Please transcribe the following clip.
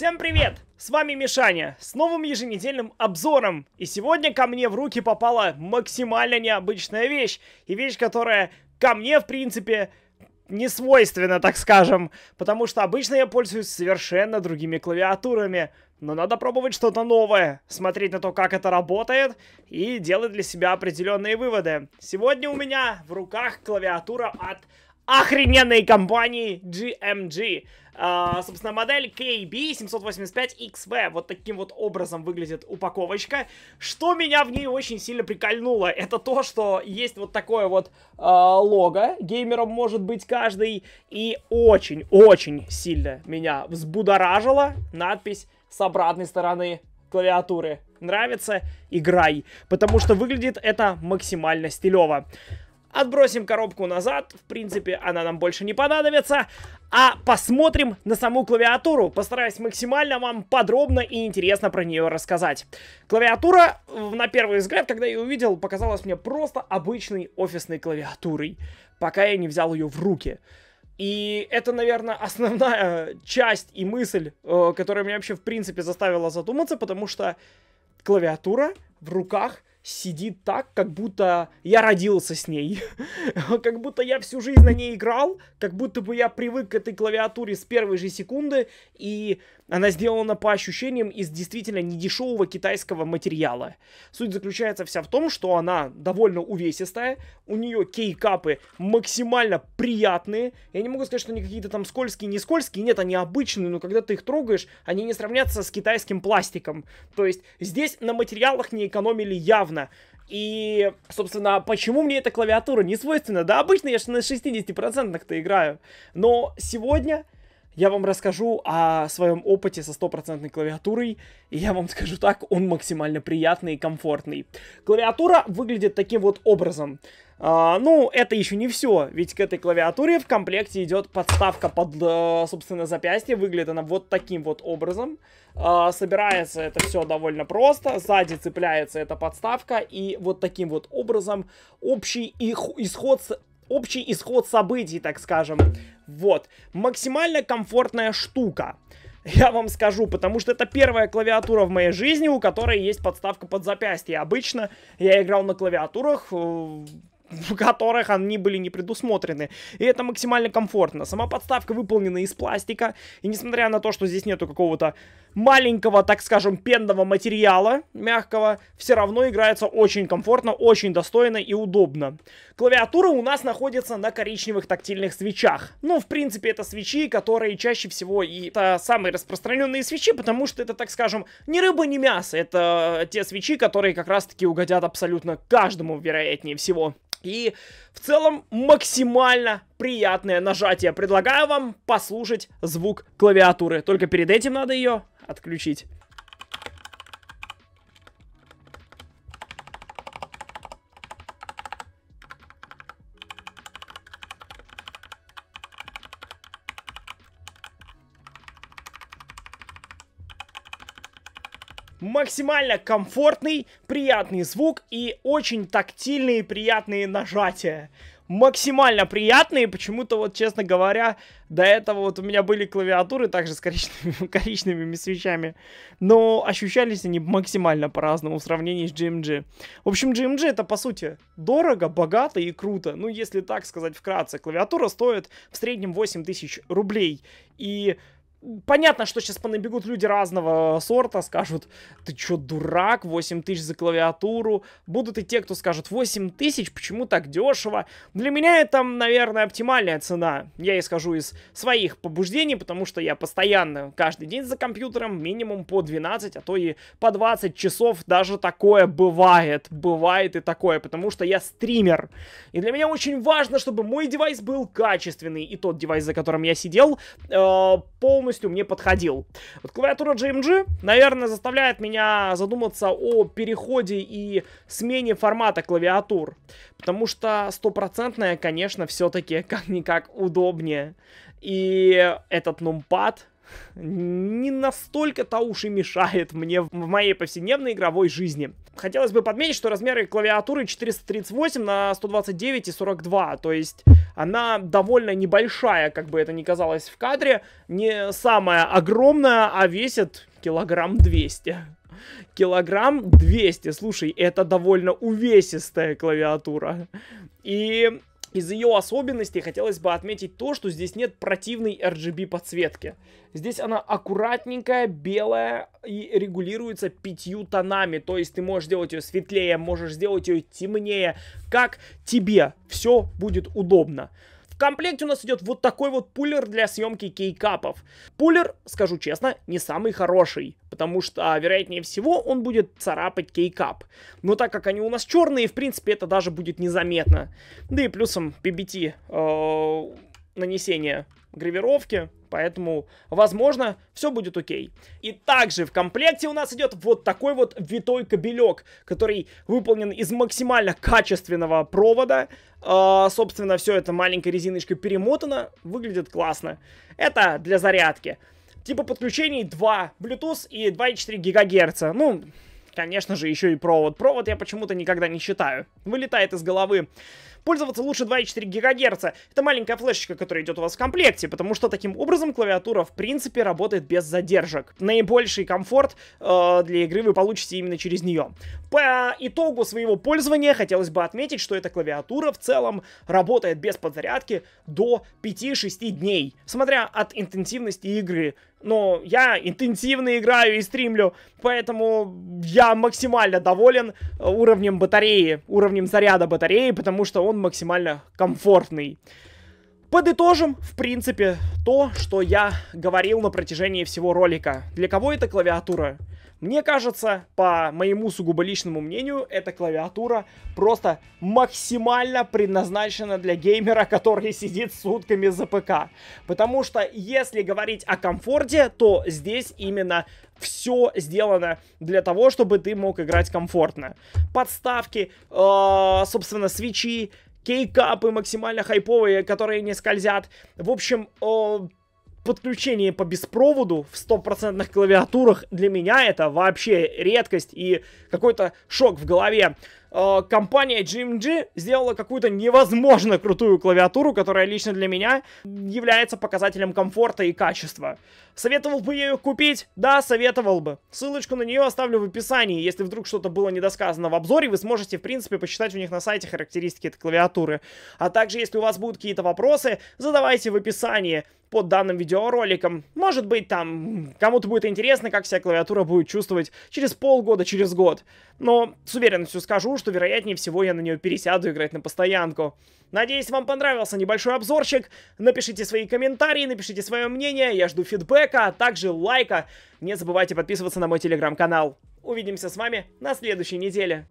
Всем привет! С вами Мишаня с новым еженедельным обзором. И сегодня ко мне в руки попала максимально необычная вещь. И вещь, которая ко мне, в принципе, не свойственна, так скажем. Потому что обычно я пользуюсь совершенно другими клавиатурами. Но надо пробовать что-то новое, смотреть на то, как это работает, и делать для себя определенные выводы. Сегодня у меня в руках клавиатура от охрененной компании GMG. Uh, а, собственно, модель KB785XV. Вот таким вот образом выглядит упаковочка. Что меня в ней очень сильно прикольнуло, это то, что есть вот такое вот uh, лого. Геймером может быть каждый. И очень-очень сильно меня взбудоражила надпись с обратной стороны клавиатуры. Нравится? Играй. Потому что выглядит это максимально стилево. Отбросим коробку назад, в принципе, она нам больше не понадобится. А посмотрим на саму клавиатуру, постараюсь максимально вам подробно и интересно про нее рассказать. Клавиатура, на первый взгляд, когда я ее увидел, показалась мне просто обычной офисной клавиатурой, пока я не взял ее в руки. И это, наверное, основная часть и мысль, э, которая меня вообще в принципе заставила задуматься, потому что клавиатура в руках сидит так, как будто я родился с ней. как будто я всю жизнь на ней играл, как будто бы я привык к этой клавиатуре с первой же секунды, и она сделана по ощущениям из действительно недешевого китайского материала. Суть заключается вся в том, что она довольно увесистая, у нее кейкапы максимально приятные. Я не могу сказать, что они какие-то там скользкие, не скользкие, нет, они обычные, но когда ты их трогаешь, они не сравнятся с китайским пластиком. То есть здесь на материалах не экономили явно Ивановна. И, собственно, почему мне эта клавиатура не свойственна? Да обычно я же на 60%-то играю. Но сегодня я вам расскажу о своем опыте со стопроцентной клавиатурой, и я вам скажу так, он максимально приятный и комфортный. Клавиатура выглядит таким вот образом. А, ну, это еще не все, ведь к этой клавиатуре в комплекте идет подставка под, э, собственно, запястье. Выглядит она вот таким вот образом. А, собирается это все довольно просто. Сзади цепляется эта подставка. И вот таким вот образом общий исход общий исход событий, так скажем. Вот. Максимально комфортная штука. Я вам скажу, потому что это первая клавиатура в моей жизни, у которой есть подставка под запястье. Обычно я играл на клавиатурах, э, в которых они были не предусмотрены. И это максимально комфортно. Сама подставка выполнена из пластика, и несмотря на то, что здесь нету какого-то маленького, так скажем, пенного материала, мягкого, все равно играется очень комфортно, очень достойно и удобно. Клавиатура у нас находится на коричневых тактильных свечах. Ну, в принципе, это свечи, которые чаще всего и это самые распространенные свечи, потому что это, так скажем, не рыба, не мясо. Это э, те свечи, которые как раз-таки угодят абсолютно каждому, вероятнее всего. И в целом максимально приятное нажатие. Предлагаю вам послушать звук клавиатуры. Только перед этим надо ее отключить. максимально комфортный, приятный звук и очень тактильные приятные нажатия. Максимально приятные, почему-то вот, честно говоря, до этого вот у меня были клавиатуры также с коричневыми, коричневыми свечами, но ощущались они максимально по-разному в сравнении с GMG. В общем, GMG это, по сути, дорого, богато и круто. Ну, если так сказать вкратце, клавиатура стоит в среднем 8000 рублей, и Понятно, что сейчас понабегут люди разного сорта, скажут, ты чё, дурак, 8 тысяч за клавиатуру. Будут и те, кто скажет, 8 тысяч, почему так дешево? Для меня это, наверное, оптимальная цена. Я исхожу из своих побуждений, потому что я постоянно, каждый день за компьютером, минимум по 12, а то и по 20 часов даже такое бывает. Бывает и такое, потому что я стример. И для меня очень важно, чтобы мой девайс был качественный, и тот девайс, за которым я сидел, э, полностью полностью мне подходил. Вот клавиатура GMG, наверное, заставляет меня задуматься о переходе и смене формата клавиатур. Потому что стопроцентная, конечно, все-таки как-никак удобнее. И этот нумпад не настолько-то уж и мешает мне в моей повседневной игровой жизни. Хотелось бы подметить, что размеры клавиатуры 438 на 129 и 42, то есть она довольно небольшая, как бы это ни казалось в кадре, не самая огромная, а весит килограмм 200. Килограмм 200, слушай, это довольно увесистая клавиатура. И из ее особенностей хотелось бы отметить то, что здесь нет противной RGB подсветки. Здесь она аккуратненькая, белая и регулируется пятью тонами. То есть ты можешь сделать ее светлее, можешь сделать ее темнее. Как тебе все будет удобно комплекте у нас идет вот такой вот пулер для съемки кейкапов. Пулер, скажу честно, не самый хороший, потому что, а, вероятнее всего, он будет царапать кейкап. Но так как они у нас черные, в принципе, это даже будет незаметно. Да и плюсом PBT э, нанесение гравировки, поэтому, возможно, все будет окей. И также в комплекте у нас идет вот такой вот витой кабелек, который выполнен из максимально качественного провода. Э, собственно, все это маленькой резиночкой перемотано, выглядит классно. Это для зарядки. Типа подключений 2 Bluetooth и 2,4 ГГц. Ну, Конечно же, еще и провод. Провод я почему-то никогда не считаю. Вылетает из головы. Пользоваться лучше 2,4 ГГц. Это маленькая флешечка, которая идет у вас в комплекте, потому что таким образом клавиатура в принципе работает без задержек. Наибольший комфорт э, для игры вы получите именно через нее. По итогу своего пользования хотелось бы отметить, что эта клавиатура в целом работает без подзарядки до 5-6 дней, смотря от интенсивности игры но я интенсивно играю и стримлю, поэтому я максимально доволен э, уровнем батареи, уровнем заряда батареи, потому что он максимально комфортный. Подытожим, в принципе, то, что я говорил на протяжении всего ролика. Для кого эта клавиатура? Мне кажется, по моему сугубо личному мнению, эта клавиатура просто максимально предназначена для геймера, который сидит сутками за ПК. Потому что если говорить о комфорте, то здесь именно все сделано для того, чтобы ты мог играть комфортно. Подставки, э, собственно, свечи, кейкапы максимально хайповые, которые не скользят. В общем, э, подключение по беспроводу в стопроцентных клавиатурах для меня это вообще редкость и какой-то шок в голове. Э, компания GMG сделала какую-то невозможно крутую клавиатуру, которая лично для меня является показателем комфорта и качества. Советовал бы ее купить? Да, советовал бы. Ссылочку на нее оставлю в описании. Если вдруг что-то было недосказано в обзоре, вы сможете, в принципе, почитать у них на сайте характеристики этой клавиатуры. А также, если у вас будут какие-то вопросы, задавайте в описании под данным видеороликом. Может быть, там кому-то будет интересно, как себя клавиатура будет чувствовать через полгода, через год. Но с уверенностью скажу, что, вероятнее всего, я на нее пересяду играть на постоянку. Надеюсь, вам понравился небольшой обзорчик. Напишите свои комментарии, напишите свое мнение, я жду фидбэка, а также лайка. Не забывайте подписываться на мой телеграм-канал. Увидимся с вами на следующей неделе.